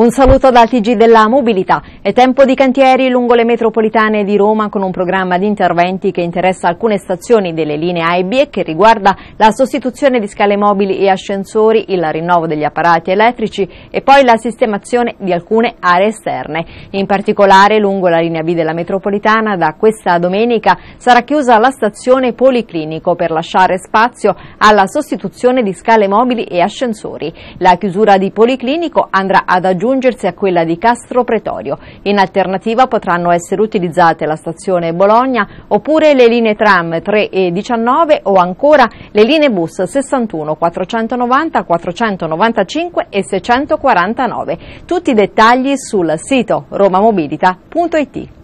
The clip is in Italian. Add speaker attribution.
Speaker 1: Un saluto dal TG della Mobilità. È tempo di cantieri lungo le metropolitane di Roma con un programma di interventi che interessa alcune stazioni delle linee A e B e che riguarda la sostituzione di scale mobili e ascensori, il rinnovo degli apparati elettrici e poi la sistemazione di alcune aree esterne. In particolare lungo la linea B della metropolitana da questa domenica sarà chiusa la stazione Policlinico per lasciare spazio alla sostituzione di scale mobili e ascensori. La chiusura di Policlinico andrà ad aggiungere aggiungersi a quella di Castro Pretorio. In alternativa potranno essere utilizzate la stazione Bologna oppure le linee tram 3 e 19 o ancora le linee bus 61, 490, 495 e 649. Tutti i dettagli sul sito romamobilita.it.